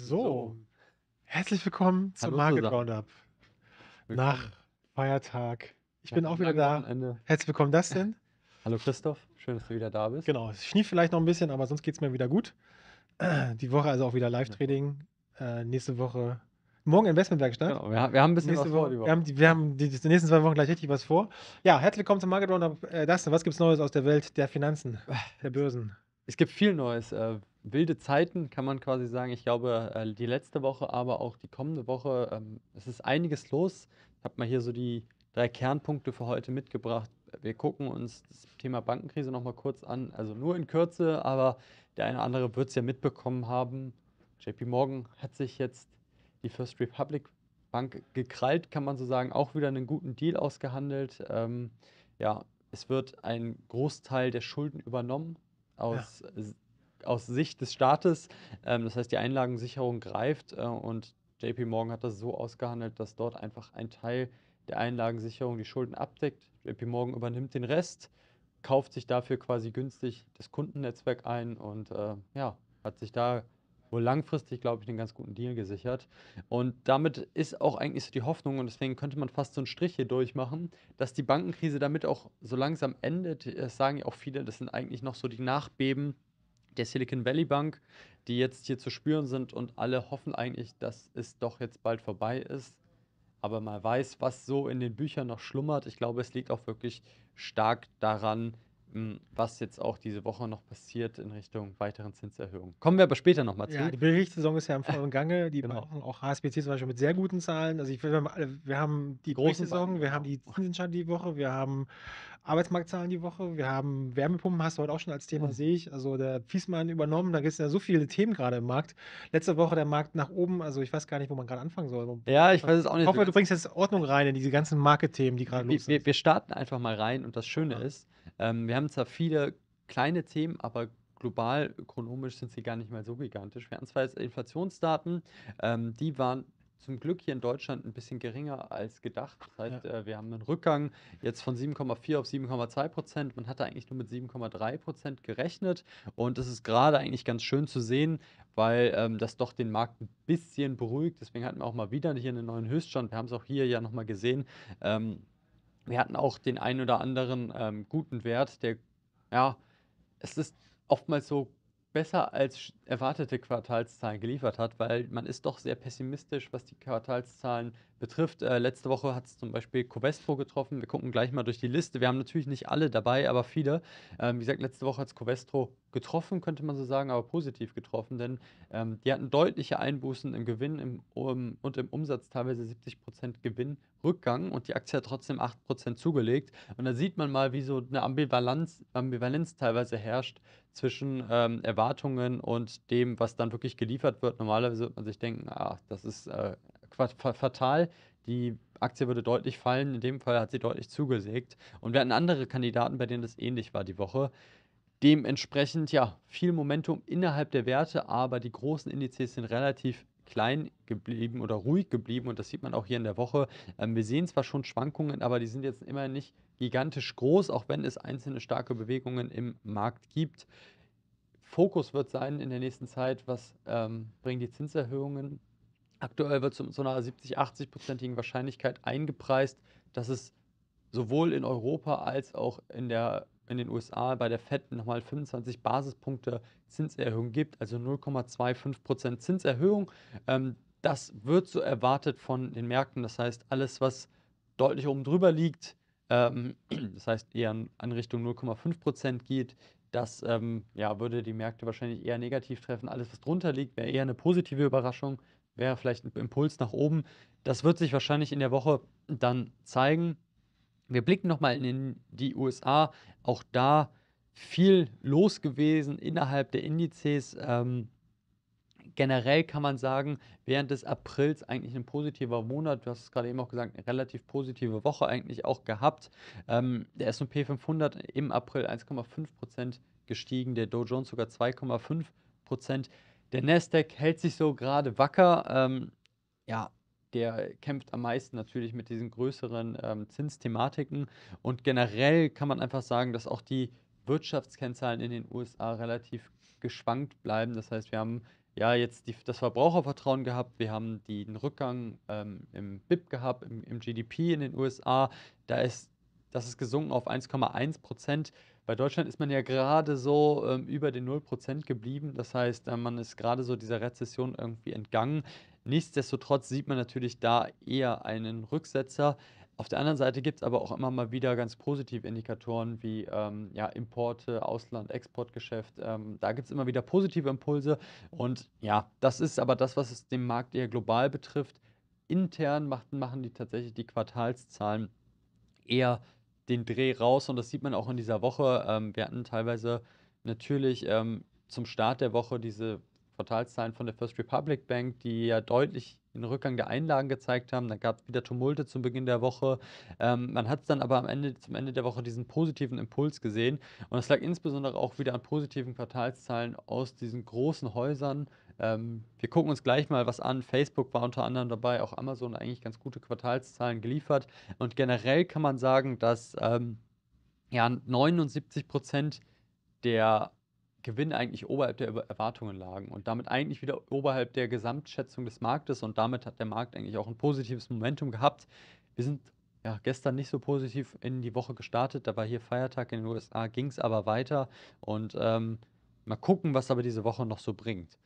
So, herzlich willkommen zum Market zusammen. Roundup. Nach Feiertag. Ich bin auch wieder da. Herzlich willkommen, Dustin. Hallo Christoph, schön, dass du wieder da bist. Genau, es schnief vielleicht noch ein bisschen, aber sonst geht es mir wieder gut. Die Woche also auch wieder Live-Trading. Äh, nächste Woche Morgen Investmentwerkstatt. Genau, wir, wir haben ein bisschen nächste was Woche, vor. Die Woche. Wir haben, die, wir haben die, die, nächsten zwei Wochen gleich richtig was vor. Ja, herzlich willkommen zum Market Roundup. Äh, Dustin, was gibt es Neues aus der Welt der Finanzen, äh, der Börsen? Es gibt viel Neues. Äh, wilde Zeiten, kann man quasi sagen. Ich glaube, äh, die letzte Woche, aber auch die kommende Woche, ähm, es ist einiges los. Ich habe mal hier so die drei Kernpunkte für heute mitgebracht. Wir gucken uns das Thema Bankenkrise nochmal kurz an, also nur in Kürze, aber der eine oder andere wird es ja mitbekommen haben. JP Morgan hat sich jetzt die First Republic Bank gekrallt, kann man so sagen, auch wieder einen guten Deal ausgehandelt. Ähm, ja, es wird ein Großteil der Schulden übernommen aus ja aus Sicht des Staates. Ähm, das heißt, die Einlagensicherung greift äh, und JP Morgan hat das so ausgehandelt, dass dort einfach ein Teil der Einlagensicherung die Schulden abdeckt. JP Morgan übernimmt den Rest, kauft sich dafür quasi günstig das Kundennetzwerk ein und äh, ja, hat sich da wohl langfristig, glaube ich, einen ganz guten Deal gesichert. Und damit ist auch eigentlich so die Hoffnung, und deswegen könnte man fast so einen Strich hier durchmachen, dass die Bankenkrise damit auch so langsam endet. Das sagen ja auch viele, das sind eigentlich noch so die Nachbeben der Silicon Valley Bank, die jetzt hier zu spüren sind und alle hoffen eigentlich, dass es doch jetzt bald vorbei ist. Aber man weiß, was so in den Büchern noch schlummert. Ich glaube, es liegt auch wirklich stark daran, ähm, was jetzt auch diese Woche noch passiert in Richtung weiteren Zinserhöhungen. Kommen wir aber später nochmal zu. Ja, die Berichtssaison ist ja im vollen Gange. Die genau. brauchen auch HSBC zum Beispiel mit sehr guten Zahlen. Also ich, wir, haben, wir haben die große Saison, wir haben die Zinsentscheidung die Woche, wir haben Arbeitsmarktzahlen die Woche, wir haben Wärmepumpen, hast du heute auch schon als Thema, mhm. sehe ich. Also der Fiesmann übernommen, da gibt es ja so viele Themen gerade im Markt. Letzte Woche der Markt nach oben, also ich weiß gar nicht, wo man gerade anfangen soll. Ja, ich weiß es auch nicht. Ich hoffe, du bringst jetzt Ordnung rein in diese ganzen Marktthemen, die gerade los sind. Wir, wir, starten einfach mal rein und das Schöne ja. ist, ähm, wir haben zwar viele kleine Themen, aber global ökonomisch sind sie gar nicht mal so gigantisch. Wir hatten zwar jetzt Inflationsdaten, ähm, die waren zum Glück hier in Deutschland ein bisschen geringer als gedacht. Das heißt, ja. äh, wir haben einen Rückgang jetzt von 7,4 auf 7,2 Prozent. Man hatte eigentlich nur mit 7,3 Prozent gerechnet. Und das ist gerade eigentlich ganz schön zu sehen, weil ähm, das doch den Markt ein bisschen beruhigt. Deswegen hatten wir auch mal wieder hier einen neuen Höchststand. Wir haben es auch hier ja nochmal gesehen. Ähm, wir hatten auch den einen oder anderen ähm, guten Wert, der, ja, es ist oftmals so, besser als erwartete Quartalszahlen geliefert hat, weil man ist doch sehr pessimistisch, was die Quartalszahlen betrifft. Äh, letzte Woche hat es zum Beispiel Covestro getroffen. Wir gucken gleich mal durch die Liste. Wir haben natürlich nicht alle dabei, aber viele. Ähm, wie gesagt, letzte Woche hat es Covestro getroffen, könnte man so sagen, aber positiv getroffen, denn ähm, die hatten deutliche Einbußen im Gewinn im, um, und im Umsatz, teilweise 70% Gewinnrückgang und die Aktie hat trotzdem 8% zugelegt. Und da sieht man mal, wie so eine Ambivalenz, Ambivalenz teilweise herrscht zwischen ähm, Erwartungen und dem, was dann wirklich geliefert wird. Normalerweise wird man sich denken, ach, das ist äh, fatal, die Aktie würde deutlich fallen. In dem Fall hat sie deutlich zugesägt. Und wir hatten andere Kandidaten, bei denen das ähnlich war die Woche. Dementsprechend ja viel Momentum innerhalb der Werte, aber die großen Indizes sind relativ klein geblieben oder ruhig geblieben und das sieht man auch hier in der Woche. Ähm, wir sehen zwar schon Schwankungen, aber die sind jetzt immer nicht gigantisch groß, auch wenn es einzelne starke Bewegungen im Markt gibt. Fokus wird sein in der nächsten Zeit, was ähm, bringen die Zinserhöhungen. Aktuell wird zu so einer 70, 80-prozentigen Wahrscheinlichkeit eingepreist, dass es sowohl in Europa als auch in der in den USA bei der FED nochmal 25 Basispunkte Zinserhöhung gibt, also 0,25 Zinserhöhung. Ähm, das wird so erwartet von den Märkten. Das heißt, alles, was deutlich oben drüber liegt, ähm, das heißt eher an Richtung 0,5 geht, das ähm, ja, würde die Märkte wahrscheinlich eher negativ treffen. Alles, was drunter liegt, wäre eher eine positive Überraschung, wäre vielleicht ein Impuls nach oben. Das wird sich wahrscheinlich in der Woche dann zeigen. Wir blicken nochmal in die USA. Auch da viel los gewesen innerhalb der Indizes. Ähm, generell kann man sagen, während des Aprils eigentlich ein positiver Monat, du hast es gerade eben auch gesagt, eine relativ positive Woche eigentlich auch gehabt. Ähm, der SP 500 im April 1,5% gestiegen, der Dow Jones sogar 2,5%. Der Nasdaq hält sich so gerade wacker. Ähm, ja, der kämpft am meisten natürlich mit diesen größeren ähm, Zinsthematiken. Und generell kann man einfach sagen, dass auch die Wirtschaftskennzahlen in den USA relativ geschwankt bleiben. Das heißt, wir haben ja jetzt die, das Verbrauchervertrauen gehabt, wir haben die, den Rückgang ähm, im BIP gehabt, im, im GDP in den USA. Da ist, das ist gesunken auf 1,1 Prozent. Bei Deutschland ist man ja gerade so ähm, über den 0% geblieben. Das heißt, äh, man ist gerade so dieser Rezession irgendwie entgangen. Nichtsdestotrotz sieht man natürlich da eher einen Rücksetzer. Auf der anderen Seite gibt es aber auch immer mal wieder ganz positive Indikatoren wie ähm, ja, Importe, Ausland, Exportgeschäft. Ähm, da gibt es immer wieder positive Impulse. Und ja, das ist aber das, was es den Markt eher global betrifft. Intern macht, machen die tatsächlich die Quartalszahlen eher den Dreh raus. Und das sieht man auch in dieser Woche. Ähm, wir hatten teilweise natürlich ähm, zum Start der Woche diese Quartalszahlen von der First Republic Bank, die ja deutlich den Rückgang der Einlagen gezeigt haben. Da gab es wieder Tumulte zum Beginn der Woche. Ähm, man hat dann aber am Ende, zum Ende der Woche diesen positiven Impuls gesehen. Und das lag insbesondere auch wieder an positiven Quartalszahlen aus diesen großen Häusern. Ähm, wir gucken uns gleich mal was an. Facebook war unter anderem dabei, auch Amazon eigentlich ganz gute Quartalszahlen geliefert. Und generell kann man sagen, dass ähm, ja, 79 Prozent der Gewinne eigentlich oberhalb der Erwartungen lagen und damit eigentlich wieder oberhalb der Gesamtschätzung des Marktes und damit hat der Markt eigentlich auch ein positives Momentum gehabt. Wir sind ja, gestern nicht so positiv in die Woche gestartet, da war hier Feiertag in den USA, ging es aber weiter und ähm, mal gucken, was aber diese Woche noch so bringt.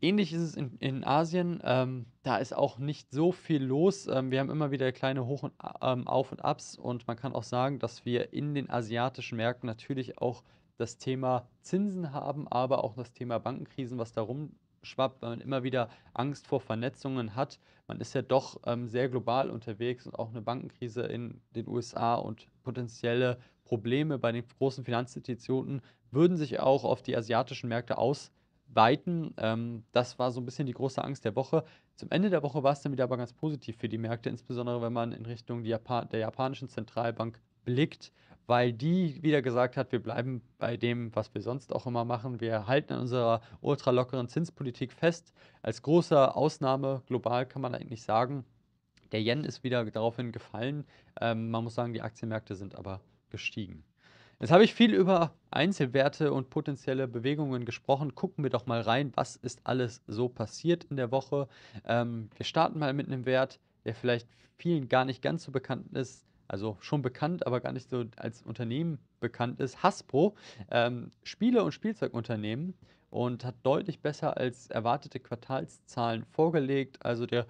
Ähnlich ist es in, in Asien. Ähm, da ist auch nicht so viel los. Ähm, wir haben immer wieder kleine Hoch- und ähm, Auf- und Abs. Und man kann auch sagen, dass wir in den asiatischen Märkten natürlich auch das Thema Zinsen haben, aber auch das Thema Bankenkrisen, was da rumschwappt, weil man immer wieder Angst vor Vernetzungen hat. Man ist ja doch ähm, sehr global unterwegs und auch eine Bankenkrise in den USA und potenzielle Probleme bei den großen Finanzinstitutionen würden sich auch auf die asiatischen Märkte ausweiten. Ähm, das war so ein bisschen die große Angst der Woche. Zum Ende der Woche war es dann wieder aber ganz positiv für die Märkte, insbesondere wenn man in Richtung Japan der japanischen Zentralbank blickt, weil die wieder gesagt hat, wir bleiben bei dem, was wir sonst auch immer machen. Wir halten an unserer ultralockeren Zinspolitik fest. Als große Ausnahme global kann man eigentlich sagen, der Yen ist wieder daraufhin gefallen. Ähm, man muss sagen, die Aktienmärkte sind aber gestiegen. Jetzt habe ich viel über Einzelwerte und potenzielle Bewegungen gesprochen. Gucken wir doch mal rein, was ist alles so passiert in der Woche. Ähm, wir starten mal mit einem Wert, der vielleicht vielen gar nicht ganz so bekannt ist, also schon bekannt, aber gar nicht so als Unternehmen bekannt ist, Hasbro, ähm, Spiele- und Spielzeugunternehmen und hat deutlich besser als erwartete Quartalszahlen vorgelegt. Also der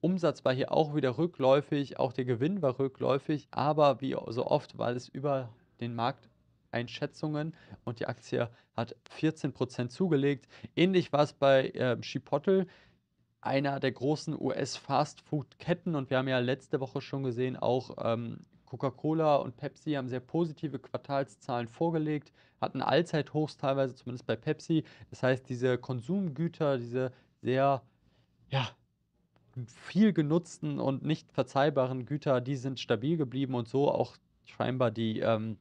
Umsatz war hier auch wieder rückläufig, auch der Gewinn war rückläufig, aber wie so oft war es über den Markt Einschätzungen und die Aktie hat 14% zugelegt. Ähnlich war es bei äh, Chipotle einer der großen US-Fast-Food-Ketten und wir haben ja letzte Woche schon gesehen, auch ähm, Coca-Cola und Pepsi haben sehr positive Quartalszahlen vorgelegt, hatten Allzeithochs teilweise, zumindest bei Pepsi. Das heißt, diese Konsumgüter, diese sehr, ja, viel genutzten und nicht verzeihbaren Güter, die sind stabil geblieben und so auch scheinbar die ähm,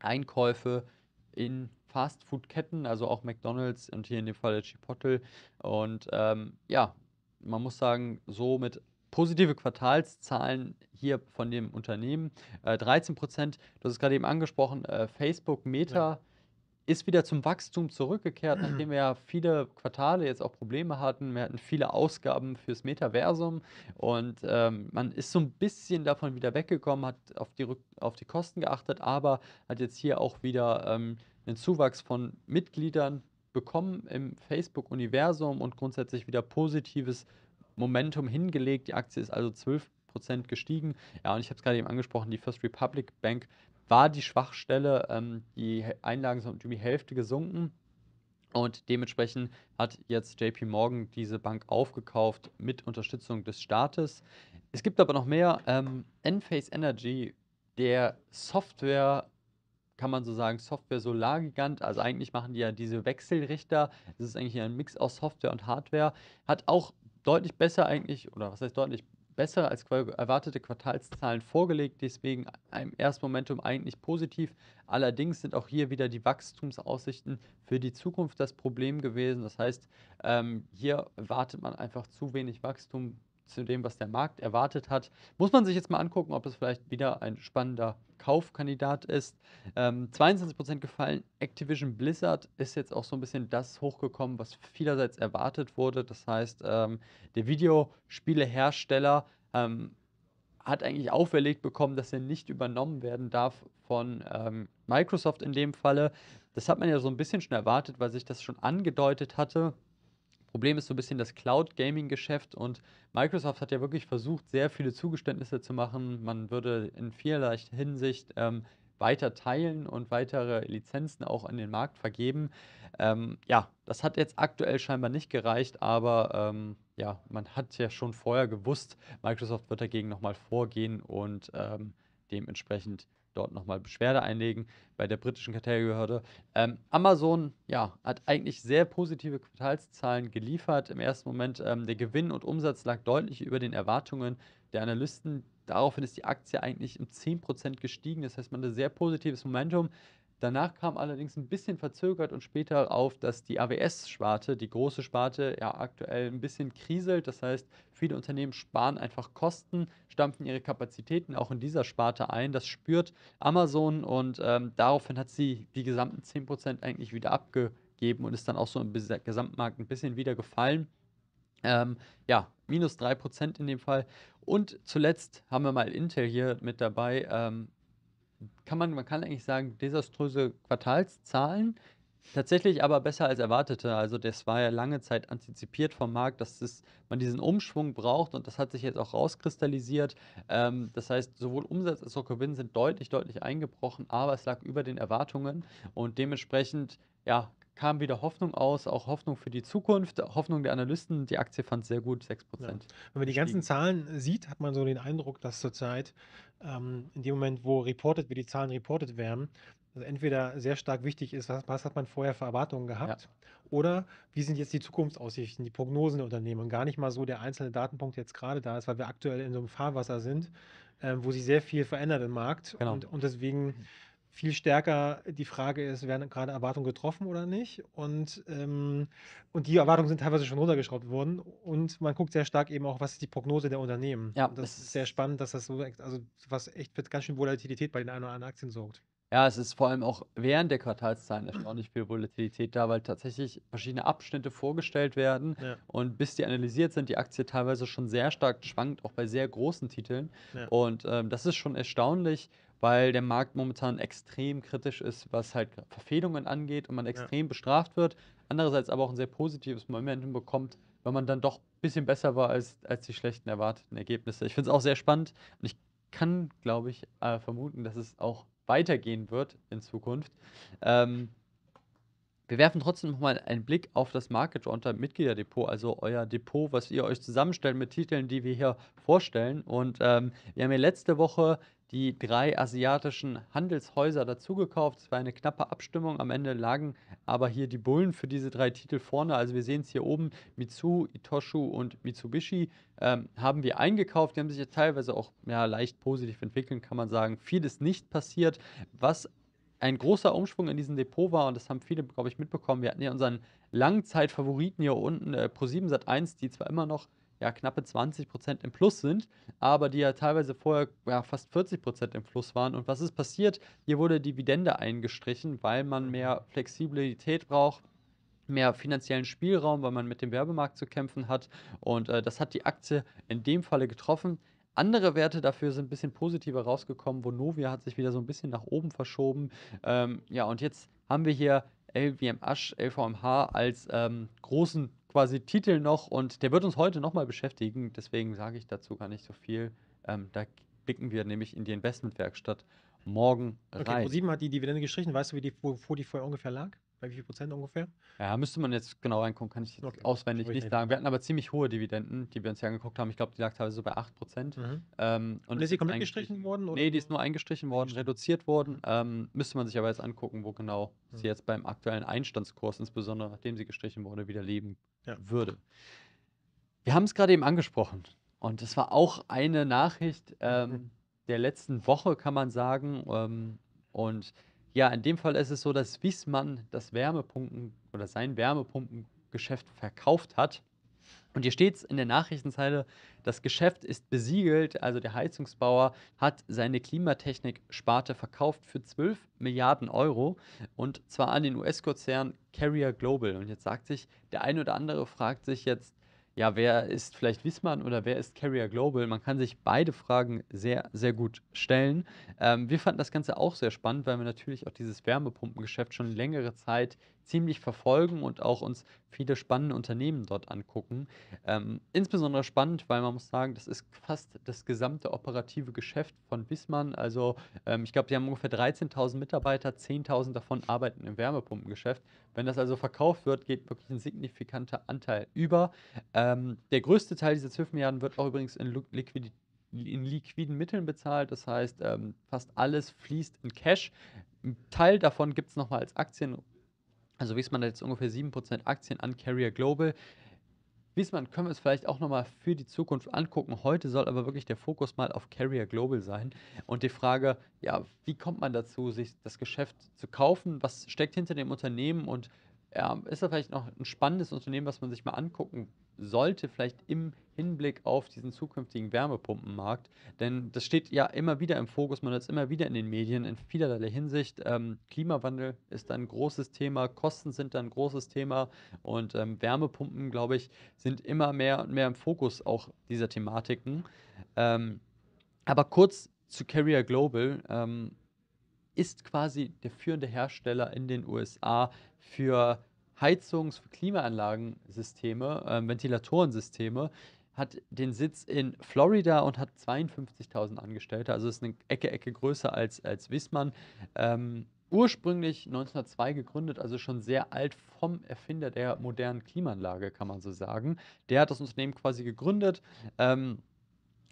Einkäufe in fast food ketten also auch McDonalds und hier in dem Fall Chipotle. Und ähm, ja, man muss sagen, somit positive Quartalszahlen hier von dem Unternehmen. Äh, 13 Prozent, du hast es gerade eben angesprochen, äh, Facebook, Meta ja. ist wieder zum Wachstum zurückgekehrt, nachdem wir ja viele Quartale jetzt auch Probleme hatten. Wir hatten viele Ausgaben fürs Metaversum und ähm, man ist so ein bisschen davon wieder weggekommen, hat auf die, Rück auf die Kosten geachtet, aber hat jetzt hier auch wieder ähm, einen Zuwachs von Mitgliedern bekommen im Facebook-Universum und grundsätzlich wieder positives Momentum hingelegt. Die Aktie ist also 12% gestiegen. Ja, und ich habe es gerade eben angesprochen, die First Republic Bank war die Schwachstelle. Ähm, die Einlagen sind um die Hälfte gesunken. Und dementsprechend hat jetzt JP Morgan diese Bank aufgekauft mit Unterstützung des Staates. Es gibt aber noch mehr. Ähm, Enphase Energy, der Software kann man so sagen, Software Solargigant. Also eigentlich machen die ja diese Wechselrichter. Das ist eigentlich ein Mix aus Software und Hardware. Hat auch deutlich besser eigentlich, oder was heißt deutlich besser als erwartete Quartalszahlen vorgelegt, deswegen im ersten Momentum eigentlich positiv. Allerdings sind auch hier wieder die Wachstumsaussichten für die Zukunft das Problem gewesen. Das heißt, ähm, hier wartet man einfach zu wenig Wachstum zu dem, was der Markt erwartet hat. Muss man sich jetzt mal angucken, ob es vielleicht wieder ein spannender Kaufkandidat ist. Ähm, 22% gefallen. Activision Blizzard ist jetzt auch so ein bisschen das hochgekommen, was vielerseits erwartet wurde. Das heißt, ähm, der Videospielehersteller ähm, hat eigentlich auferlegt bekommen, dass er nicht übernommen werden darf von ähm, Microsoft in dem Falle. Das hat man ja so ein bisschen schon erwartet, weil sich das schon angedeutet hatte. Problem ist so ein bisschen das Cloud-Gaming-Geschäft und Microsoft hat ja wirklich versucht, sehr viele Zugeständnisse zu machen. Man würde in vielerlei Hinsicht ähm, weiter teilen und weitere Lizenzen auch an den Markt vergeben. Ähm, ja, das hat jetzt aktuell scheinbar nicht gereicht, aber ähm, ja, man hat ja schon vorher gewusst, Microsoft wird dagegen nochmal vorgehen und ähm, dementsprechend dort nochmal Beschwerde einlegen bei der britischen Kartellbehörde. Ähm, Amazon ja, hat eigentlich sehr positive Quartalszahlen geliefert. Im ersten Moment ähm, der Gewinn und Umsatz lag deutlich über den Erwartungen der Analysten. Daraufhin ist die Aktie eigentlich um 10% gestiegen. Das heißt, man hat ein sehr positives Momentum. Danach kam allerdings ein bisschen verzögert und später auf, dass die AWS-Sparte, die große Sparte, ja aktuell ein bisschen kriselt. Das heißt, viele Unternehmen sparen einfach Kosten, stampfen ihre Kapazitäten auch in dieser Sparte ein. Das spürt Amazon und ähm, daraufhin hat sie die gesamten 10% eigentlich wieder abgegeben und ist dann auch so im Gesamtmarkt ein bisschen wieder gefallen. Ähm, ja, minus 3% in dem Fall. Und zuletzt haben wir mal Intel hier mit dabei. Ähm, kann man, man kann eigentlich sagen, desaströse Quartalszahlen, tatsächlich aber besser als erwartete. Also das war ja lange Zeit antizipiert vom Markt, dass es, man diesen Umschwung braucht und das hat sich jetzt auch rauskristallisiert. Ähm, das heißt, sowohl Umsatz als auch Gewinn sind deutlich, deutlich eingebrochen, aber es lag über den Erwartungen und dementsprechend ja, kam wieder Hoffnung aus, auch Hoffnung für die Zukunft, Hoffnung der Analysten. Die Aktie fand sehr gut, 6%. Ja. Wenn man die ganzen Zahlen sieht, hat man so den Eindruck, dass zurzeit ähm, in dem Moment, wo reported, wie die Zahlen reported werden, also entweder sehr stark wichtig ist, was, was hat man vorher für Erwartungen gehabt, ja. oder wie sind jetzt die Zukunftsaussichten, die Prognosen der Unternehmen und gar nicht mal so der einzelne Datenpunkt jetzt gerade da ist, weil wir aktuell in so einem Fahrwasser sind, äh, wo sich sehr viel verändert im Markt genau. und, und deswegen mhm viel stärker die Frage ist, werden gerade Erwartungen getroffen oder nicht? Und, ähm, und die Erwartungen sind teilweise schon runtergeschraubt worden. Und man guckt sehr stark eben auch, was ist die Prognose der Unternehmen. Ja, und das ist sehr spannend, dass das so, also was echt mit ganz schön Volatilität bei den ein oder anderen Aktien sorgt. Ja, es ist vor allem auch während der Quartalszahlen erstaunlich viel Volatilität da, weil tatsächlich verschiedene Abschnitte vorgestellt werden ja. und bis die analysiert sind, die Aktie teilweise schon sehr stark schwankt, auch bei sehr großen Titeln. Ja. Und ähm, das ist schon erstaunlich, weil der Markt momentan extrem kritisch ist, was halt Verfehlungen angeht und man extrem ja. bestraft wird. Andererseits aber auch ein sehr positives Momentum bekommt, weil man dann doch ein bisschen besser war als, als die schlechten erwarteten Ergebnisse. Ich finde es auch sehr spannend und ich kann, glaube ich, äh, vermuten, dass es auch weitergehen wird in Zukunft. Ähm, wir werfen trotzdem nochmal einen Blick auf das Market unter Mitgliederdepot, also euer Depot, was ihr euch zusammenstellt mit Titeln, die wir hier vorstellen. Und ähm, wir haben hier letzte Woche die drei asiatischen Handelshäuser dazugekauft. Es war eine knappe Abstimmung. Am Ende lagen aber hier die Bullen für diese drei Titel vorne. Also wir sehen es hier oben, Mitsu, Itoshu und Mitsubishi ähm, haben wir eingekauft. Die haben sich ja teilweise auch ja, leicht positiv entwickelt, kann man sagen. Viel ist nicht passiert. Was ein großer Umschwung in diesem Depot war und das haben viele, glaube ich, mitbekommen. Wir hatten ja unseren Langzeitfavoriten hier unten, äh, Pro7 Sat1, die zwar immer noch ja, knappe 20% im Plus sind, aber die ja teilweise vorher ja, fast 40% im Plus waren. Und was ist passiert? Hier wurde Dividende eingestrichen, weil man mehr Flexibilität braucht, mehr finanziellen Spielraum, weil man mit dem Werbemarkt zu kämpfen hat. Und äh, das hat die Aktie in dem Falle getroffen. Andere Werte dafür sind ein bisschen positiver rausgekommen. Vonovia hat sich wieder so ein bisschen nach oben verschoben. Ähm, ja, und jetzt haben wir hier LVM Asch, LVMH als ähm, großen quasi Titel noch und der wird uns heute nochmal beschäftigen. Deswegen sage ich dazu gar nicht so viel. Ähm, da blicken wir nämlich in die Investmentwerkstatt morgen rein. Okay, pro 7 hat die Dividende gestrichen. Weißt du, wie die, wo, wo die vorher ungefähr lag? bei wie viel Prozent ungefähr? Ja, müsste man jetzt genau reingucken, kann ich jetzt okay. auswendig ich nicht sagen. Wir hatten aber ziemlich hohe Dividenden, die wir uns hier angeguckt haben. Ich glaube, die lag teilweise so bei 8 Prozent. Mhm. Ähm, und, und, ist sie komplett gestrichen worden? Oder? Nee, die ist nur eingestrichen worden, reduziert worden. Ähm, müsste man sich aber jetzt angucken, wo genau mhm. sie jetzt beim aktuellen Einstandskurs, insbesondere nachdem sie gestrichen wurde, wieder leben ja. würde. Wir haben es gerade eben angesprochen. Und das war auch eine Nachricht mhm. ähm, mhm. der letzten Woche, kann man sagen. Ähm, und ja, in dem Fall ist es so, dass Wiesmann das Wärmepumpen oder sein Wärmepumpengeschäft verkauft hat. Und hier steht es in der Nachrichtenzeile, das Geschäft ist besiegelt, also der Heizungsbauer hat seine Klimatechnik-Sparte verkauft für 12 Milliarden Euro und zwar an den US-Konzern Carrier Global. Und jetzt sagt sich, der ein oder andere fragt sich jetzt, ja, wer ist vielleicht Wismann oder wer ist Carrier Global? Man kann sich beide Fragen sehr, sehr gut stellen. Ähm, wir fanden das Ganze auch sehr spannend, weil wir natürlich auch dieses Wärmepumpengeschäft schon längere Zeit ziemlich verfolgen und auch uns viele spannende Unternehmen dort angucken. Ähm, insbesondere spannend, weil man muss sagen, das ist fast das gesamte operative Geschäft von Wismann. Also ähm, ich glaube, sie haben ungefähr 13.000 Mitarbeiter, 10.000 davon arbeiten im Wärmepumpengeschäft. Wenn das also verkauft wird, geht wirklich ein signifikanter Anteil über. Ähm, der größte Teil dieser 12 Milliarden wird auch übrigens in Liquidität in liquiden Mitteln bezahlt. Das heißt, ähm, fast alles fließt in Cash. Ein Teil davon gibt es nochmal als Aktien also Wiesmann hat jetzt ungefähr 7% Aktien an Carrier Global. Wiesmann können wir es vielleicht auch nochmal für die Zukunft angucken. Heute soll aber wirklich der Fokus mal auf Carrier Global sein. Und die Frage, ja, wie kommt man dazu, sich das Geschäft zu kaufen? Was steckt hinter dem Unternehmen? Und ja, ist da vielleicht noch ein spannendes Unternehmen, was man sich mal angucken sollte, vielleicht im Hinblick auf diesen zukünftigen Wärmepumpenmarkt. Denn das steht ja immer wieder im Fokus, man hat es immer wieder in den Medien in vielerlei Hinsicht. Ähm, Klimawandel ist ein großes Thema, Kosten sind ein großes Thema und ähm, Wärmepumpen, glaube ich, sind immer mehr und mehr im Fokus auch dieser Thematiken. Ähm, aber kurz zu Carrier Global ähm, ist quasi der führende Hersteller in den USA für Heizungs-, und Klimaanlagensysteme, äh, Ventilatorensysteme, hat den Sitz in Florida und hat 52.000 Angestellte, also ist eine Ecke, Ecke größer als, als Wismann. Ähm, ursprünglich 1902 gegründet, also schon sehr alt vom Erfinder der modernen Klimaanlage, kann man so sagen. Der hat das Unternehmen quasi gegründet. Ähm,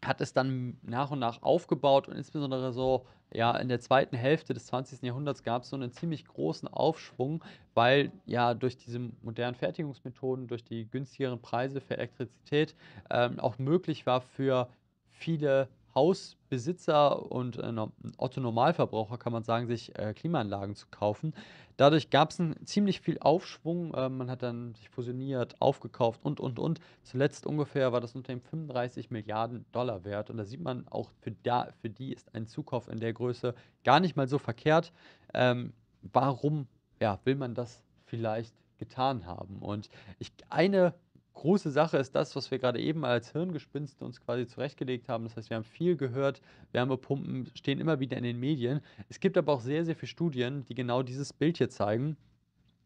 hat es dann nach und nach aufgebaut und insbesondere so ja in der zweiten Hälfte des 20. Jahrhunderts gab es so einen ziemlich großen Aufschwung, weil ja durch diese modernen Fertigungsmethoden, durch die günstigeren Preise für Elektrizität ähm, auch möglich war für viele Hausbesitzer und äh, Otto Normalverbraucher, kann man sagen, sich äh, Klimaanlagen zu kaufen. Dadurch gab es ziemlich viel Aufschwung. Äh, man hat dann sich fusioniert, aufgekauft und, und, und. Zuletzt ungefähr war das Unternehmen 35 Milliarden Dollar wert. Und da sieht man auch, für, da, für die ist ein Zukauf in der Größe gar nicht mal so verkehrt. Ähm, warum ja, will man das vielleicht getan haben? Und ich, eine große Sache ist das, was wir gerade eben als Hirngespinste uns quasi zurechtgelegt haben. Das heißt, wir haben viel gehört, Wärmepumpen stehen immer wieder in den Medien. Es gibt aber auch sehr, sehr viele Studien, die genau dieses Bild hier zeigen.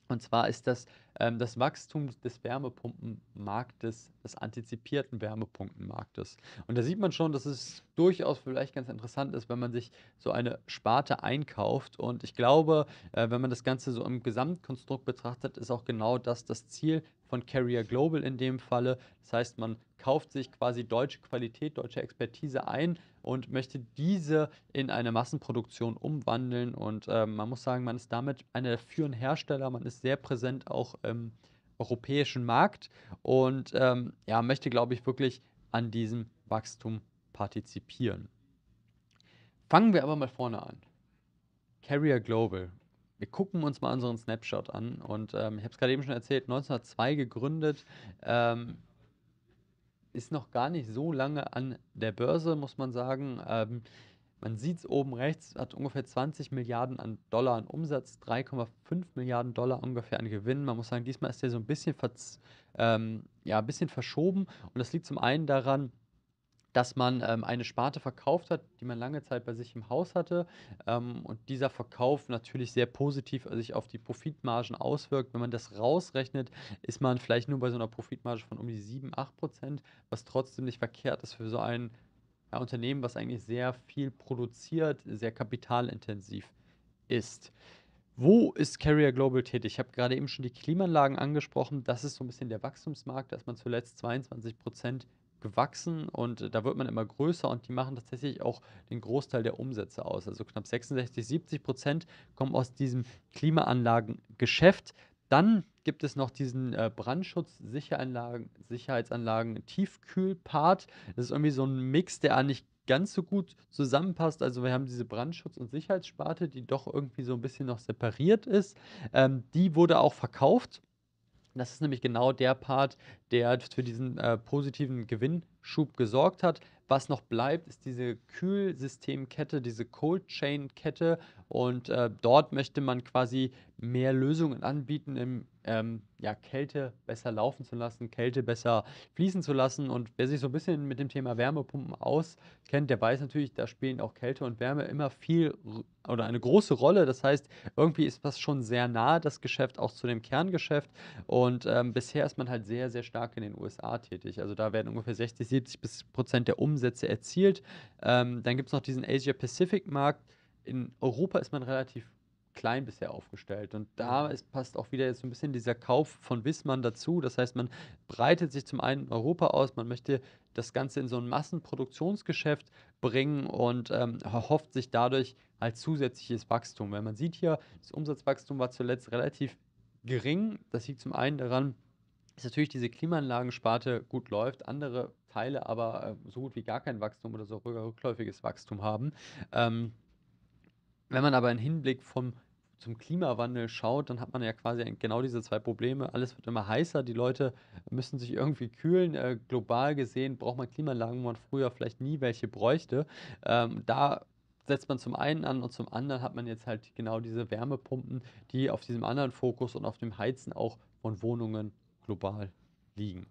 Und zwar ist das ähm, das Wachstum des Wärmepumpenmarktes, des antizipierten Wärmepumpenmarktes. Und da sieht man schon, dass es durchaus vielleicht ganz interessant ist, wenn man sich so eine Sparte einkauft. Und ich glaube, äh, wenn man das Ganze so im Gesamtkonstrukt betrachtet, ist auch genau das das Ziel von Carrier Global in dem Falle. Das heißt, man kauft sich quasi deutsche Qualität, deutsche Expertise ein und möchte diese in eine Massenproduktion umwandeln. Und äh, man muss sagen, man ist damit einer der führenden Hersteller. Man ist sehr präsent auch äh, ähm, europäischen Markt und ähm, ja, möchte, glaube ich, wirklich an diesem Wachstum partizipieren. Fangen wir aber mal vorne an. Carrier Global. Wir gucken uns mal unseren Snapshot an und ähm, ich habe es gerade eben schon erzählt, 1902 gegründet, ähm, ist noch gar nicht so lange an der Börse, muss man sagen. Ähm, man sieht es oben rechts, hat ungefähr 20 Milliarden an Dollar an Umsatz, 3,5 Milliarden Dollar ungefähr an Gewinn. Man muss sagen, diesmal ist der so ein bisschen, ähm, ja, ein bisschen verschoben. Und das liegt zum einen daran, dass man ähm, eine Sparte verkauft hat, die man lange Zeit bei sich im Haus hatte. Ähm, und dieser Verkauf natürlich sehr positiv äh, sich auf die Profitmargen auswirkt. Wenn man das rausrechnet, ist man vielleicht nur bei so einer Profitmarge von um die 7, 8 Prozent, was trotzdem nicht verkehrt ist für so einen ja, Unternehmen, was eigentlich sehr viel produziert, sehr kapitalintensiv ist. Wo ist Carrier Global tätig? Ich habe gerade eben schon die Klimaanlagen angesprochen. Das ist so ein bisschen der Wachstumsmarkt. Da ist man zuletzt 22 Prozent gewachsen und äh, da wird man immer größer und die machen tatsächlich auch den Großteil der Umsätze aus. Also knapp 66, 70 Prozent kommen aus diesem Klimaanlagengeschäft. Dann gibt es noch diesen äh, Brandschutz-Sicherheitsanlagen-Tiefkühlpart. Das ist irgendwie so ein Mix, der nicht ganz so gut zusammenpasst. Also wir haben diese Brandschutz- und Sicherheitssparte, die doch irgendwie so ein bisschen noch separiert ist. Ähm, die wurde auch verkauft. Das ist nämlich genau der Part, der für diesen äh, positiven Gewinnschub gesorgt hat. Was noch bleibt, ist diese Kühlsystemkette, diese Cold Chain Kette und äh, dort möchte man quasi mehr Lösungen anbieten, im, ähm, ja, Kälte besser laufen zu lassen, Kälte besser fließen zu lassen. Und wer sich so ein bisschen mit dem Thema Wärmepumpen auskennt, der weiß natürlich, da spielen auch Kälte und Wärme immer viel oder eine große Rolle. Das heißt, irgendwie ist das schon sehr nah, das Geschäft auch zu dem Kerngeschäft. Und ähm, bisher ist man halt sehr, sehr stark in den USA tätig. Also da werden ungefähr 60, 70 Prozent der Umsätze erzielt. Ähm, dann gibt es noch diesen Asia-Pacific-Markt in Europa ist man relativ klein bisher aufgestellt. Und da mhm. ist, passt auch wieder jetzt so ein bisschen dieser Kauf von Wismann dazu. Das heißt, man breitet sich zum einen Europa aus, man möchte das Ganze in so ein Massenproduktionsgeschäft bringen und ähm, erhofft sich dadurch als halt zusätzliches Wachstum. Weil man sieht hier, das Umsatzwachstum war zuletzt relativ gering. Das liegt zum einen daran, dass natürlich diese Klimaanlagensparte gut läuft, andere Teile aber äh, so gut wie gar kein Wachstum oder sogar rückläufiges Wachstum haben. Ähm, wenn man aber im Hinblick vom, zum Klimawandel schaut, dann hat man ja quasi genau diese zwei Probleme. Alles wird immer heißer, die Leute müssen sich irgendwie kühlen. Äh, global gesehen braucht man Klimaanlagen, wo man früher vielleicht nie welche bräuchte. Ähm, da setzt man zum einen an und zum anderen hat man jetzt halt genau diese Wärmepumpen, die auf diesem anderen Fokus und auf dem Heizen auch von Wohnungen global liegen.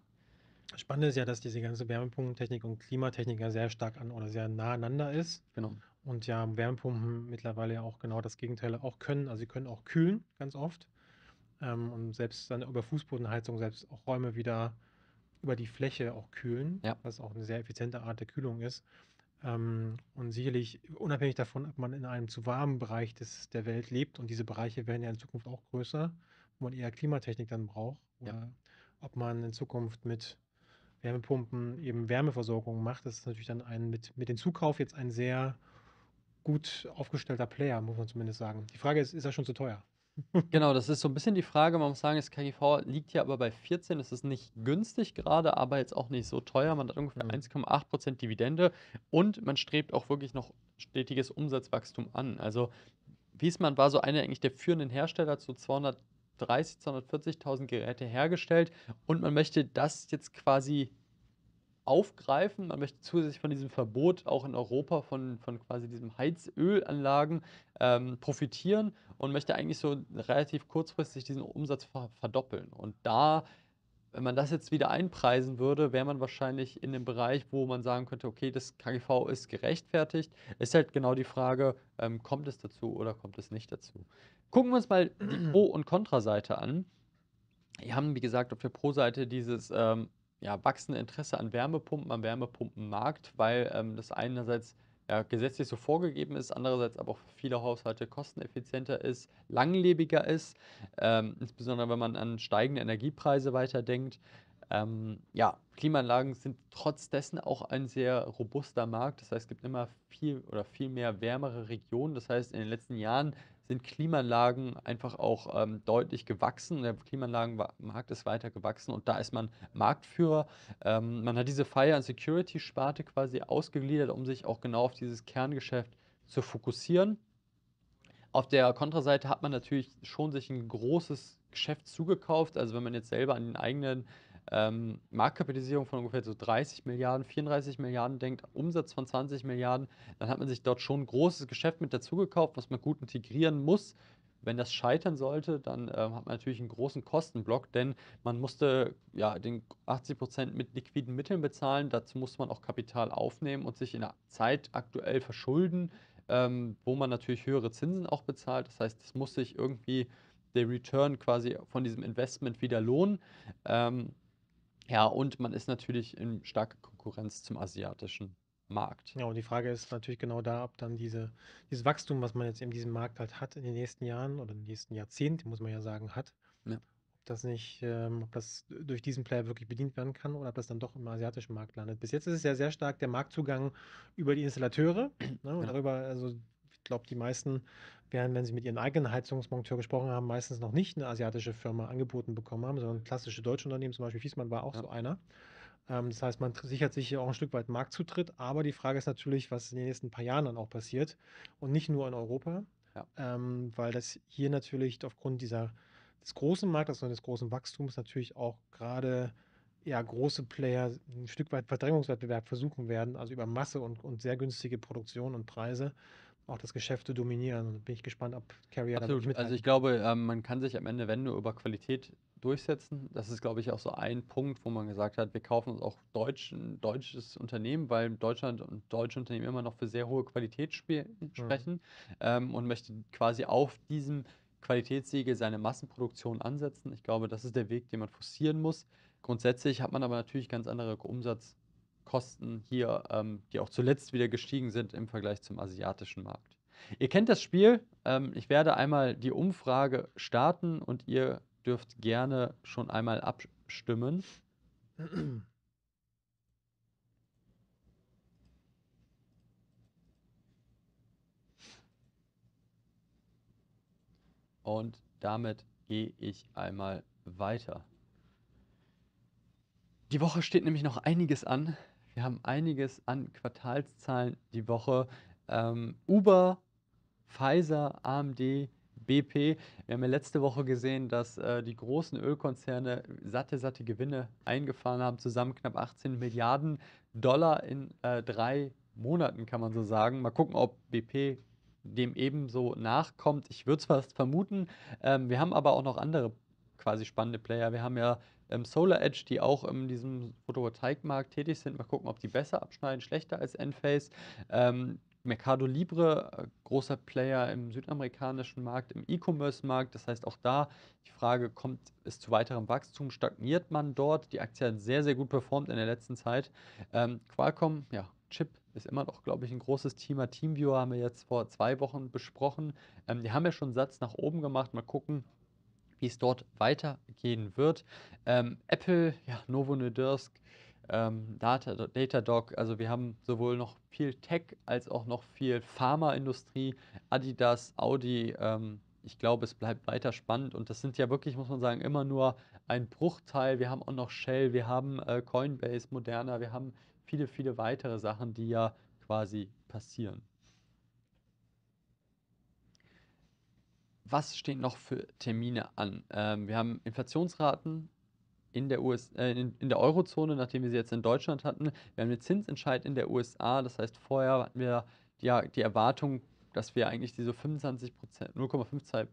Spannend ist ja, dass diese ganze Wärmepumpentechnik und Klimatechnik ja sehr stark an oder sehr nah aneinander ist. Genau. Und ja, Wärmepumpen mittlerweile auch genau das Gegenteil auch können. Also sie können auch kühlen, ganz oft. Ähm, und selbst dann über Fußbodenheizung, selbst auch Räume wieder über die Fläche auch kühlen, ja. was auch eine sehr effiziente Art der Kühlung ist. Ähm, und sicherlich, unabhängig davon, ob man in einem zu warmen Bereich des, der Welt lebt, und diese Bereiche werden ja in Zukunft auch größer, wo man eher Klimatechnik dann braucht, oder ja. ob man in Zukunft mit Wärmepumpen eben Wärmeversorgung macht, das ist natürlich dann ein, mit, mit dem Zukauf jetzt ein sehr gut aufgestellter Player, muss man zumindest sagen. Die Frage ist, ist er schon zu teuer? genau, das ist so ein bisschen die Frage. Man muss sagen, das KGV liegt ja aber bei 14. Es ist nicht günstig gerade, aber jetzt auch nicht so teuer. Man hat ungefähr mhm. 1,8% Dividende und man strebt auch wirklich noch stetiges Umsatzwachstum an. Also Wiesmann war so einer eigentlich der führenden Hersteller zu 230, 240.000 Geräte hergestellt und man möchte das jetzt quasi aufgreifen. Man möchte zusätzlich von diesem Verbot auch in Europa von, von quasi diesen Heizölanlagen ähm, profitieren und möchte eigentlich so relativ kurzfristig diesen Umsatz verdoppeln. Und da wenn man das jetzt wieder einpreisen würde, wäre man wahrscheinlich in dem Bereich, wo man sagen könnte, okay, das KGV ist gerechtfertigt. Ist halt genau die Frage, ähm, kommt es dazu oder kommt es nicht dazu? Gucken wir uns mal die Pro- und Kontraseite an. Wir haben, wie gesagt, auf der Pro-Seite dieses ähm, ja, wachsende Interesse an Wärmepumpen, am Wärmepumpenmarkt, weil ähm, das einerseits ja, gesetzlich so vorgegeben ist, andererseits aber auch für viele Haushalte kosteneffizienter ist, langlebiger ist, ähm, insbesondere wenn man an steigende Energiepreise weiterdenkt. Ähm, ja, Klimaanlagen sind trotz dessen auch ein sehr robuster Markt. Das heißt, es gibt immer viel oder viel mehr wärmere Regionen. Das heißt, in den letzten Jahren sind Klimaanlagen einfach auch ähm, deutlich gewachsen. Der Klimaanlagenmarkt ist weiter gewachsen und da ist man Marktführer. Ähm, man hat diese Fire- and Security-Sparte quasi ausgegliedert, um sich auch genau auf dieses Kerngeschäft zu fokussieren. Auf der Kontraseite hat man natürlich schon sich ein großes Geschäft zugekauft. Also wenn man jetzt selber an den eigenen ähm, Marktkapitalisierung von ungefähr so 30 Milliarden, 34 Milliarden denkt, Umsatz von 20 Milliarden, dann hat man sich dort schon ein großes Geschäft mit dazugekauft, was man gut integrieren muss. Wenn das scheitern sollte, dann ähm, hat man natürlich einen großen Kostenblock, denn man musste ja den 80 Prozent mit liquiden Mitteln bezahlen. Dazu musste man auch Kapital aufnehmen und sich in der Zeit aktuell verschulden, ähm, wo man natürlich höhere Zinsen auch bezahlt. Das heißt, es muss sich irgendwie der Return quasi von diesem Investment wieder lohnen. Ähm, ja, und man ist natürlich in starker Konkurrenz zum asiatischen Markt. Ja, und die Frage ist natürlich genau da, ob dann diese, dieses Wachstum, was man jetzt in diesem Markt halt hat in den nächsten Jahren oder in den nächsten Jahrzehnten, muss man ja sagen, hat, ja. ob das nicht, ähm, ob das durch diesen Player wirklich bedient werden kann oder ob das dann doch im asiatischen Markt landet. Bis jetzt ist es ja sehr stark der Marktzugang über die Installateure ne, und ja. darüber, also ich glaube, die meisten werden, wenn sie mit ihren eigenen Heizungsmonteur gesprochen haben, meistens noch nicht eine asiatische Firma angeboten bekommen haben, sondern klassische deutsche Unternehmen, zum Beispiel Fiesmann war auch ja. so einer. Ähm, das heißt, man sichert sich hier auch ein Stück weit Marktzutritt, aber die Frage ist natürlich, was in den nächsten paar Jahren dann auch passiert und nicht nur in Europa, ja. ähm, weil das hier natürlich aufgrund dieser, des großen Marktes und des großen Wachstums natürlich auch gerade ja, große Player ein Stück weit Verdrängungswettbewerb versuchen werden, also über Masse und, und sehr günstige Produktion und Preise auch das Geschäft zu dominieren. Und bin ich gespannt, ob Carrier Absolut. mit. Also ich glaube, ähm, man kann sich am Ende, wenn nur über Qualität durchsetzen. Das ist, glaube ich, auch so ein Punkt, wo man gesagt hat, wir kaufen uns auch Deutsch, ein deutsches Unternehmen, weil Deutschland und deutsche Unternehmen immer noch für sehr hohe Qualität mhm. sprechen mhm. ähm, und möchte quasi auf diesem Qualitätssiegel seine Massenproduktion ansetzen. Ich glaube, das ist der Weg, den man forcieren muss. Grundsätzlich hat man aber natürlich ganz andere Umsatz- Kosten hier, ähm, die auch zuletzt wieder gestiegen sind im Vergleich zum asiatischen Markt. Ihr kennt das Spiel. Ähm, ich werde einmal die Umfrage starten und ihr dürft gerne schon einmal abstimmen. Und damit gehe ich einmal weiter. Die Woche steht nämlich noch einiges an. Wir haben einiges an Quartalszahlen die Woche. Ähm, Uber, Pfizer, AMD, BP. Wir haben ja letzte Woche gesehen, dass äh, die großen Ölkonzerne satte, satte Gewinne eingefahren haben, zusammen knapp 18 Milliarden Dollar in äh, drei Monaten, kann man so sagen. Mal gucken, ob BP dem ebenso nachkommt. Ich würde es fast vermuten. Ähm, wir haben aber auch noch andere quasi spannende Player. Wir haben ja ähm, Solar Edge, die auch in diesem Photovoltaikmarkt tätig sind. Mal gucken, ob die besser abschneiden, schlechter als Enphase. Ähm, Mercado Libre, äh, großer Player im südamerikanischen Markt, im E-Commerce-Markt. Das heißt, auch da die Frage, kommt es zu weiterem Wachstum? Stagniert man dort? Die Aktie hat sehr, sehr gut performt in der letzten Zeit. Ähm, Qualcomm, ja, Chip ist immer noch, glaube ich, ein großes Thema. Teamviewer haben wir jetzt vor zwei Wochen besprochen. Ähm, die haben ja schon einen Satz nach oben gemacht. Mal gucken, wie es dort weitergehen wird. Ähm, Apple, ja, Novo Nordisk, ähm, Data, Datadog, also wir haben sowohl noch viel Tech als auch noch viel Pharmaindustrie, Adidas, Audi. Ähm, ich glaube, es bleibt weiter spannend und das sind ja wirklich, muss man sagen, immer nur ein Bruchteil. Wir haben auch noch Shell, wir haben äh, Coinbase, Moderna, wir haben viele, viele weitere Sachen, die ja quasi passieren. was stehen noch für Termine an? Ähm, wir haben Inflationsraten in der, US, äh, in, in, der Eurozone, nachdem wir sie jetzt in Deutschland hatten. Wir haben den Zinsentscheid in der USA. Das heißt, vorher hatten wir ja die Erwartung, dass wir eigentlich diese 25 Prozent, 0,25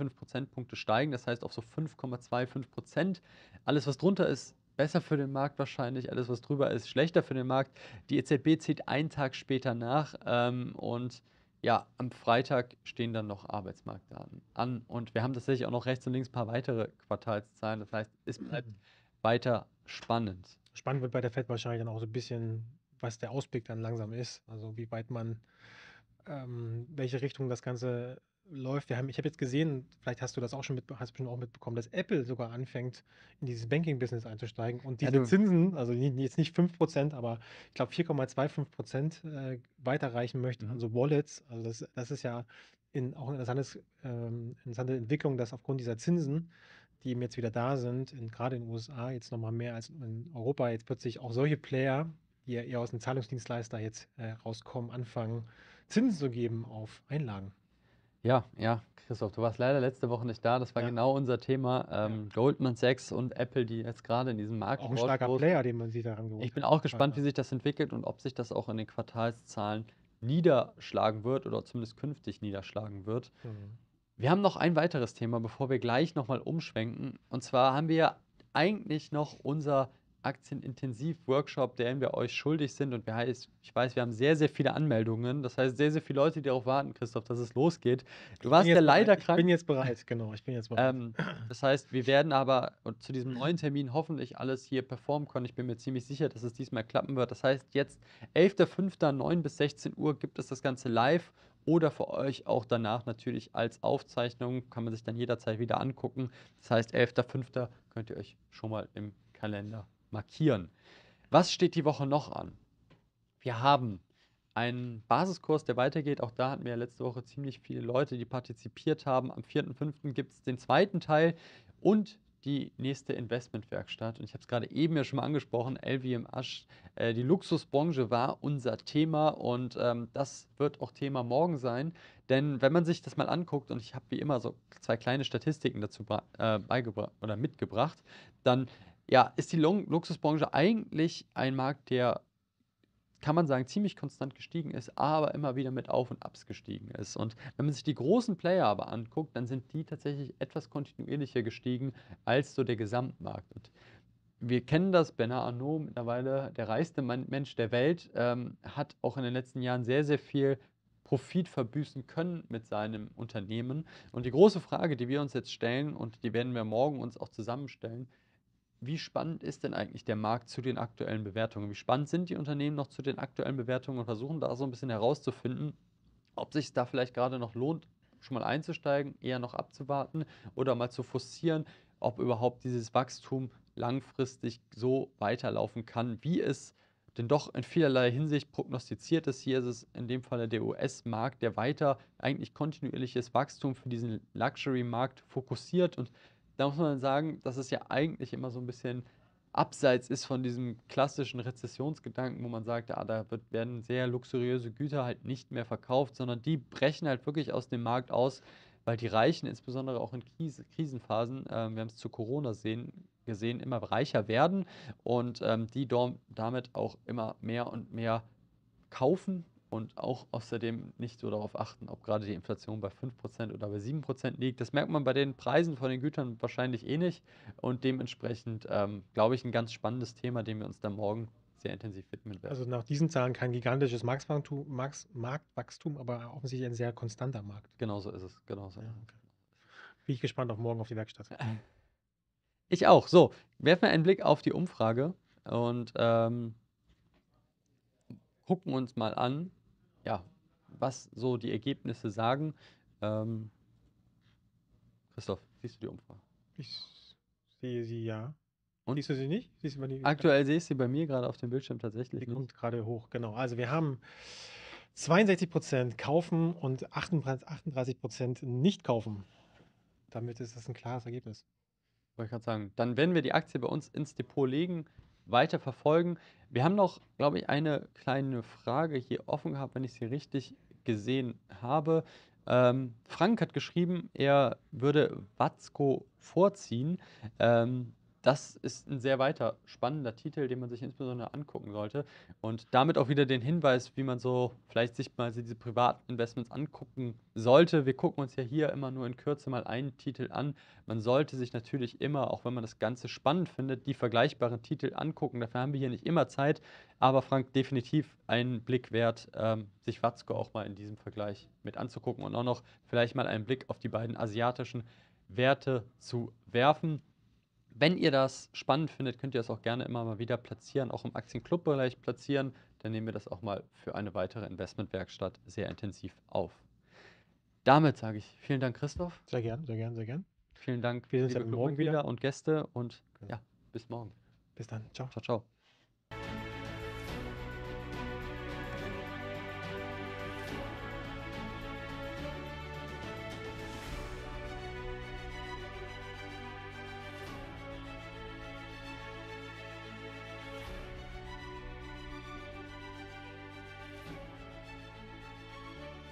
äh, Prozentpunkte steigen. Das heißt, auf so 5,25 Prozent. Alles, was drunter ist, besser für den Markt wahrscheinlich, alles was drüber ist, schlechter für den Markt. Die EZB zieht einen Tag später nach ähm, und ja, am Freitag stehen dann noch Arbeitsmarktdaten an. Und wir haben tatsächlich auch noch rechts und links ein paar weitere Quartalszahlen. Das heißt, es bleibt mhm. weiter spannend. Spannend wird bei der FED wahrscheinlich dann auch so ein bisschen, was der Ausblick dann langsam ist. Also wie weit man, ähm, welche Richtung das Ganze läuft. Wir haben, ich habe jetzt gesehen, vielleicht hast du das auch schon, mit, hast bestimmt auch mitbekommen, dass Apple sogar anfängt, in dieses Banking-Business einzusteigen und diese ja, also Zinsen, also jetzt nicht 5%, aber ich glaube 4,25% äh, weiterreichen möchte, mhm. also Wallets. Also das, das ist ja in, auch eine ähm, interessante Entwicklung, dass aufgrund dieser Zinsen, die eben jetzt wieder da sind, in, gerade in den USA, jetzt nochmal mehr als in Europa, jetzt plötzlich auch solche Player, die ja eher aus dem Zahlungsdienstleister jetzt äh, rauskommen, anfangen, Zinsen zu geben auf Einlagen. Ja, ja, Christoph, du warst leider letzte Woche nicht da. Das war ja. genau unser Thema. Ähm, ja. Goldman Sachs und Apple, die jetzt gerade in diesem Markt. Auch ein starker groß, Player, den man sich daran geholt Ich bin auch gespannt, wie sich das entwickelt und ob sich das auch in den Quartalszahlen niederschlagen wird oder zumindest künftig niederschlagen wird. Mhm. Wir haben noch ein weiteres Thema, bevor wir gleich nochmal umschwenken. Und zwar haben wir ja eigentlich noch unser Aktienintensiv-Workshop, den wir euch schuldig sind. Und wir heißt, ich weiß, wir haben sehr, sehr viele Anmeldungen. Das heißt, sehr, sehr viele Leute, die darauf warten, Christoph, dass es losgeht. Du warst ja leider krank. Ich bin jetzt bereit, genau. Ich bin jetzt bereit. Ähm, das heißt, wir werden aber zu diesem neuen Termin hoffentlich alles hier performen können. Ich bin mir ziemlich sicher, dass es diesmal klappen wird. Das heißt, jetzt 11.05. 9 bis 16 Uhr gibt es das Ganze live oder für euch auch danach natürlich als Aufzeichnung. Kann man sich dann jederzeit wieder angucken. Das heißt, 11.05. könnt ihr euch schon mal im Kalender markieren. Was steht die Woche noch an? Wir haben einen Basiskurs, der weitergeht. Auch da hatten wir ja letzte Woche ziemlich viele Leute, die partizipiert haben. Am 4.5. gibt es den zweiten Teil und die nächste Investmentwerkstatt. Und ich habe es gerade eben ja schon mal angesprochen, LVM Asch, äh, die Luxusbranche war unser Thema und ähm, das wird auch Thema morgen sein. Denn wenn man sich das mal anguckt, und ich habe wie immer so zwei kleine Statistiken dazu äh, beigebracht oder mitgebracht, dann ja, ist die Luxusbranche eigentlich ein Markt, der, kann man sagen, ziemlich konstant gestiegen ist, aber immer wieder mit Auf und Abs gestiegen ist. Und wenn man sich die großen Player aber anguckt, dann sind die tatsächlich etwas kontinuierlicher gestiegen als so der Gesamtmarkt. Und wir kennen das, Bernard Arnault, mittlerweile der reichste Mensch der Welt, ähm, hat auch in den letzten Jahren sehr, sehr viel Profit verbüßen können mit seinem Unternehmen. Und die große Frage, die wir uns jetzt stellen und die werden wir morgen uns auch zusammenstellen, wie spannend ist denn eigentlich der Markt zu den aktuellen Bewertungen? Wie spannend sind die Unternehmen noch zu den aktuellen Bewertungen und versuchen da so ein bisschen herauszufinden, ob sich da vielleicht gerade noch lohnt, schon mal einzusteigen, eher noch abzuwarten oder mal zu forcieren, ob überhaupt dieses Wachstum langfristig so weiterlaufen kann, wie es denn doch in vielerlei Hinsicht prognostiziert ist. Hier ist es in dem Fall der US-Markt, der weiter eigentlich kontinuierliches Wachstum für diesen Luxury-Markt fokussiert und da muss man sagen, dass es ja eigentlich immer so ein bisschen abseits ist von diesem klassischen Rezessionsgedanken, wo man sagt, ah, da wird, werden sehr luxuriöse Güter halt nicht mehr verkauft, sondern die brechen halt wirklich aus dem Markt aus, weil die Reichen, insbesondere auch in Krise, Krisenphasen, äh, wir haben es zu Corona sehen, gesehen, immer reicher werden und ähm, die dom damit auch immer mehr und mehr kaufen, und auch außerdem nicht so darauf achten, ob gerade die Inflation bei 5% oder bei 7% liegt. Das merkt man bei den Preisen von den Gütern wahrscheinlich eh nicht und dementsprechend, ähm, glaube ich, ein ganz spannendes Thema, dem wir uns dann morgen sehr intensiv widmen werden. Also nach diesen Zahlen kein gigantisches Marktwachstum, aber offensichtlich ein sehr konstanter Markt. Genauso ist es, genauso. Ja, okay. Bin ich gespannt auf morgen auf die Werkstatt. Ich auch. So, werfen wir einen Blick auf die Umfrage und ähm, gucken uns mal an, ja, was so die Ergebnisse sagen. Ähm, Christoph, siehst du die Umfrage? Ich sehe sie ja. Und? Siehst du sie nicht? Siehst du die Aktuell sehe ich sie bei mir gerade auf dem Bildschirm tatsächlich. Die nicht. kommt gerade hoch, genau. Also wir haben 62 Prozent kaufen und 38 Prozent nicht kaufen. Damit ist das ein klares Ergebnis. Wollte ich gerade sagen. Dann, wenn wir die Aktie bei uns ins Depot legen, weiter verfolgen. Wir haben noch, glaube ich, eine kleine Frage hier offen gehabt, wenn ich sie richtig gesehen habe. Ähm, Frank hat geschrieben, er würde Watzko vorziehen. Ähm, das ist ein sehr weiter spannender Titel, den man sich insbesondere angucken sollte. Und damit auch wieder den Hinweis, wie man so vielleicht sich mal diese privaten Investments angucken sollte. Wir gucken uns ja hier immer nur in Kürze mal einen Titel an. Man sollte sich natürlich immer, auch wenn man das Ganze spannend findet, die vergleichbaren Titel angucken. Dafür haben wir hier nicht immer Zeit. Aber Frank, definitiv einen Blick wert, ähm, sich Watzko auch mal in diesem Vergleich mit anzugucken und auch noch vielleicht mal einen Blick auf die beiden asiatischen Werte zu werfen. Wenn ihr das spannend findet, könnt ihr das auch gerne immer mal wieder platzieren, auch im Aktienclub-Bereich platzieren. Dann nehmen wir das auch mal für eine weitere Investmentwerkstatt sehr intensiv auf. Damit sage ich vielen Dank, Christoph. Sehr gern, sehr gern, sehr gern. Vielen Dank. Wir sehen uns morgen wieder. wieder und Gäste und genau. ja, bis morgen. Bis dann. Ciao. Ciao, ciao.